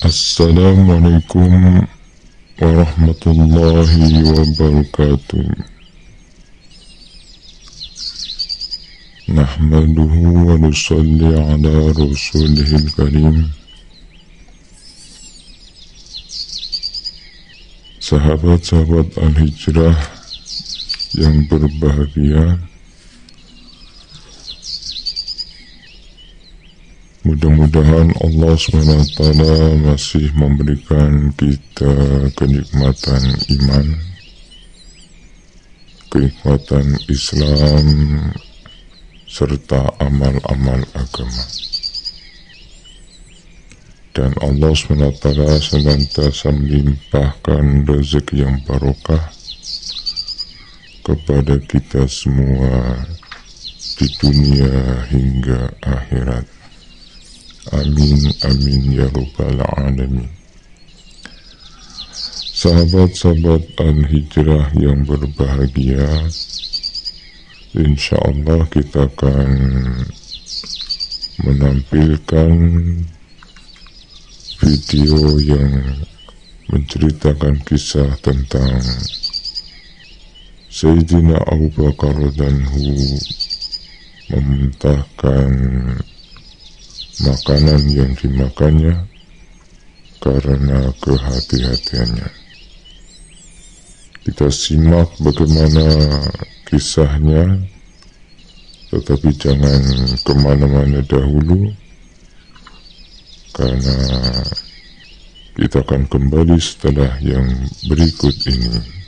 Assalamualaikum warahmatullahi wabarakatuh Nahmaduhu wa nusalli ala rasulihil karim Sahabat-sahabat al-hijrah yang berbahagia Mudah-mudahan Allah SWT masih memberikan kita kenikmatan iman, kenikmatan Islam, serta amal-amal agama. Dan Allah SWT senantiasa melimpahkan rezeki yang barokah kepada kita semua di dunia hingga akhirat. Amin, amin ya rabbal alamin. Sahabat-sahabat al-hijrah yang berbahagia, insya Allah kita akan menampilkan video yang menceritakan kisah tentang Sayyidina Abu Bakar dan Hu memuntahkan makanan yang dimakannya karena kehati-hatiannya. Kita simak bagaimana kisahnya, tetapi jangan kemana-mana dahulu, karena kita akan kembali setelah yang berikut ini.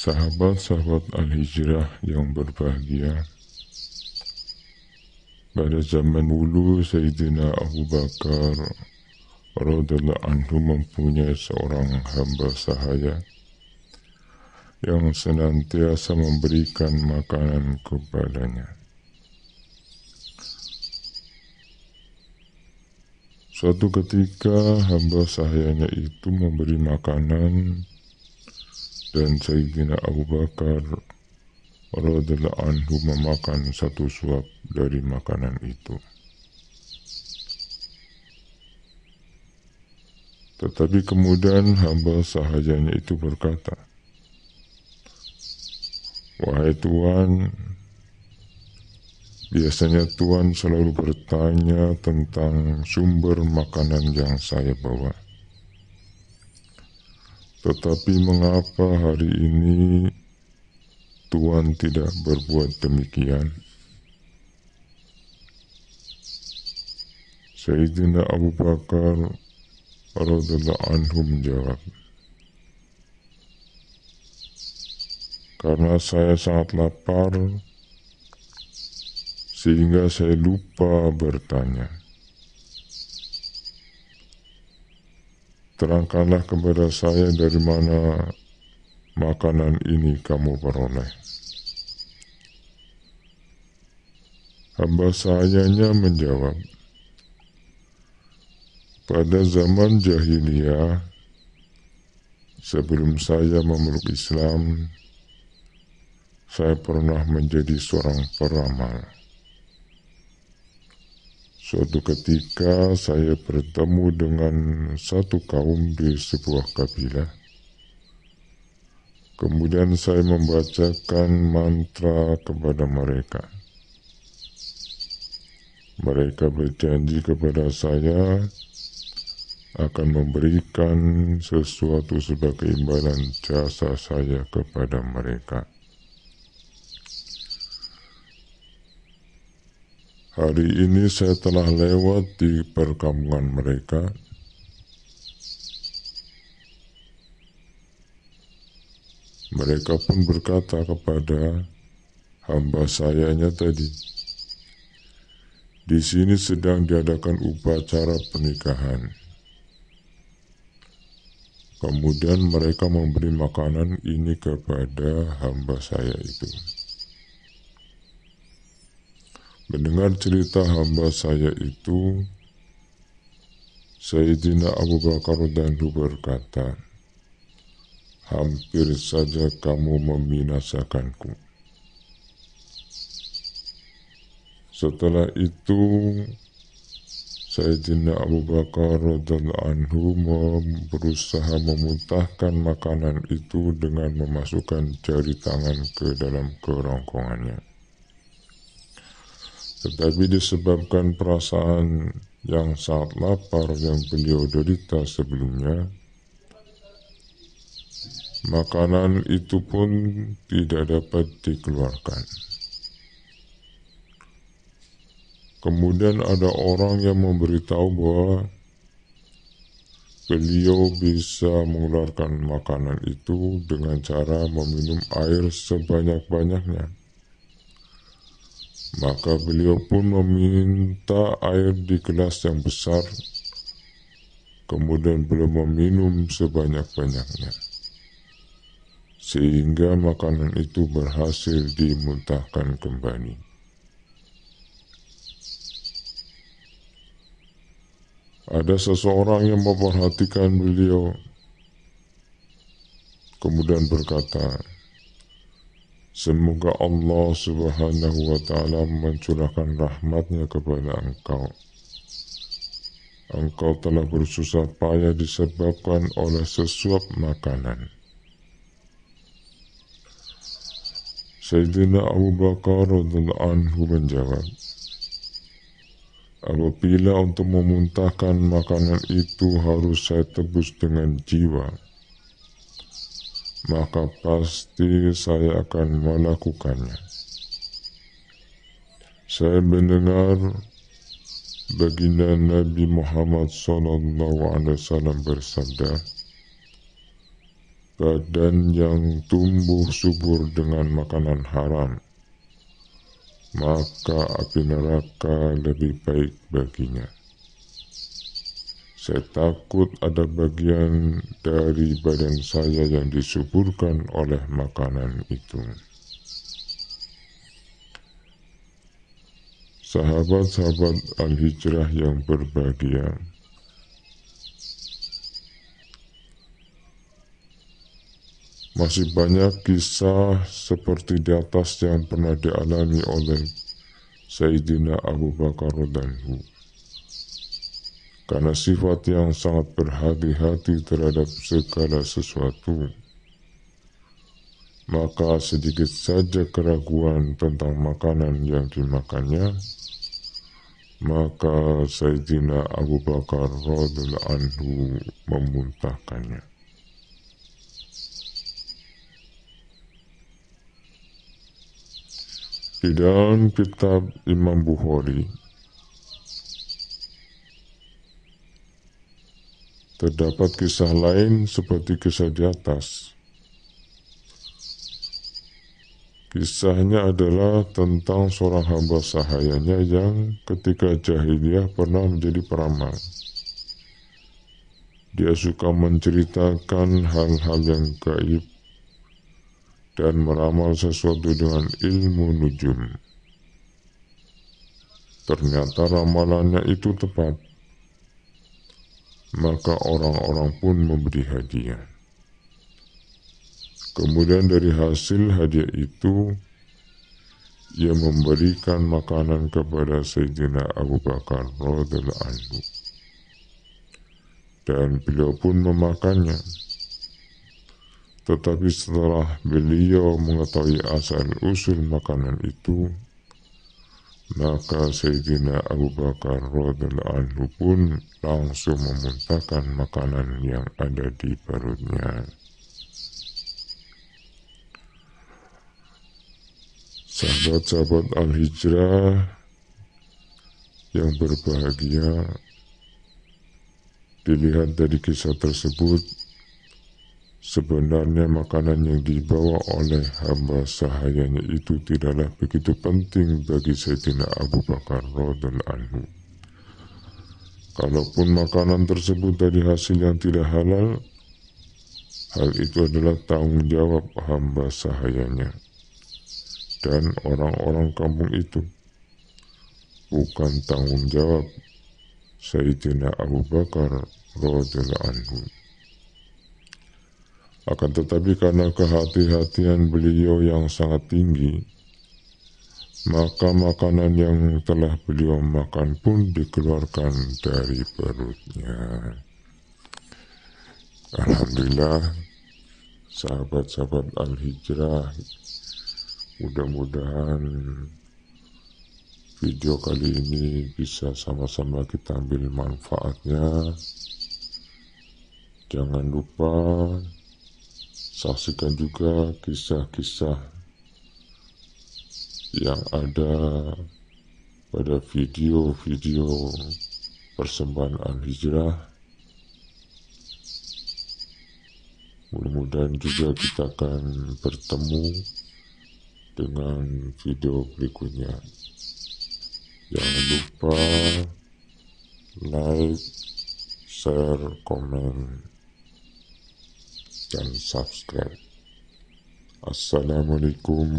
Sahabat-sahabat Al-Hijrah yang berbahagia, pada zaman dulu Sayyidina Abu Bakar radhiyallahu anhu mempunyai seorang hamba sahaya yang senantiasa memberikan makanan kepadanya. Suatu ketika hamba sahayanya itu memberi makanan dan Sayyidina Abu Bakar radhiallahu anhu memakan satu suap dari makanan itu. Tetapi kemudian hamba sahajanya itu berkata, Wahai Tuhan, biasanya Tuhan selalu bertanya tentang sumber makanan yang saya bawa. Tetapi mengapa hari ini Tuhan tidak berbuat demikian? Sayyidina Abu Bakar radhiallahu anhu menjawab, Karena saya sangat lapar, sehingga saya lupa bertanya. terangkanlah kepada saya dari mana makanan ini kamu peroleh. Hamba sayanya menjawab, pada zaman jahiliyah, sebelum saya memeluk Islam, saya pernah menjadi seorang peramal. Suatu ketika saya bertemu dengan satu kaum di sebuah kabilah. Kemudian saya membacakan mantra kepada mereka. Mereka berjanji kepada saya akan memberikan sesuatu sebagai imbalan jasa saya kepada mereka. Hari ini saya telah lewat di perkampungan mereka Mereka pun berkata kepada hamba sayanya tadi, di sini sedang diadakan upacara pernikahan. Kemudian mereka memberi makanan ini kepada hamba saya itu. Mendengar cerita hamba saya itu, Sayyidina Abu Bakar Dandu berkata, Hampir saja kamu membinasakanku. Setelah itu, Sayyidina Abu Bakar radhiallahu anhu berusaha memuntahkan makanan itu dengan memasukkan jari tangan ke dalam kerongkongannya. Tetapi disebabkan perasaan yang sangat lapar yang beliau derita sebelumnya, makanan itu pun tidak dapat dikeluarkan. Kemudian ada orang yang memberitahu bahwa beliau bisa mengeluarkan makanan itu dengan cara meminum air sebanyak-banyaknya. Maka beliau pun meminta air di gelas yang besar, kemudian beliau meminum sebanyak-banyaknya. Sehingga makanan itu berhasil dimuntahkan kembali. ada seseorang yang memperhatikan beliau, kemudian berkata, Semoga Allah subhanahu wa ta'ala mencurahkan rahmatnya kepada engkau. Engkau telah bersusah payah disebabkan oleh sesuap makanan. Sayyidina Abu Bakar anhu menjawab, Apabila untuk memuntahkan makanan itu harus saya tebus dengan jiwa, maka pasti saya akan melakukannya. Saya mendengar baginda Nabi Muhammad SAW bersabda, badan yang tumbuh subur dengan makanan haram, maka api neraka lebih baik baginya. Saya takut ada bagian dari badan saya yang disuburkan oleh makanan itu. Sahabat-sahabat Al-Hijrah yang berbahagia, masih banyak kisah seperti di atas yang pernah dialami oleh Sayyidina Abu Bakar Hu karena sifat yang sangat berhati-hati terhadap segala sesuatu. Maka sedikit saja keraguan tentang makanan yang dimakannya, maka Saidina Abu Bakar radhiallahu anhu memuntahkannya. Di dalam kitab Imam Bukhari Terdapat kisah lain seperti kisah di atas. Kisahnya adalah tentang seorang hamba sahayanya yang ketika jahiliyah pernah menjadi peramal. Dia suka menceritakan hal-hal yang gaib dan meramal sesuatu dengan ilmu nujum. Ternyata ramalannya itu tepat maka orang-orang pun memberi hadiah. Kemudian dari hasil hadiah itu, ia memberikan makanan kepada Sayyidina Abu Bakar radhiallahu anhu. Dan beliau pun memakannya. Tetapi setelah beliau mengetahui asal usul makanan itu, maka Sayyidina Abu Bakar radhiallahu anhu pun langsung memuntahkan makanan yang ada di perutnya. Sahabat-sahabat Al-Hijrah yang berbahagia, dilihat dari kisah tersebut Sebenarnya makanan yang dibawa oleh hamba sahayanya itu tidaklah begitu penting bagi Sayyidina Abu Bakar Rodon Anhu. Kalaupun makanan tersebut dari hasil yang tidak halal, hal itu adalah tanggung jawab hamba sahayanya dan orang-orang kampung itu. Bukan tanggung jawab Sayyidina Abu Bakar Rodon Anhu. Akan tetapi karena kehati-hatian beliau yang sangat tinggi, maka makanan yang telah beliau makan pun dikeluarkan dari perutnya. Alhamdulillah, sahabat-sahabat Al-Hijrah, mudah-mudahan video kali ini bisa sama-sama kita ambil manfaatnya. Jangan lupa saksikan juga kisah-kisah yang ada pada video-video persembahan Al-Hijrah. Mudah-mudahan juga kita akan bertemu dengan video berikutnya. Jangan lupa like, share, comment dan subscribe. Assalamualaikum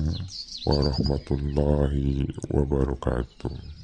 warahmatullahi wabarakatuh.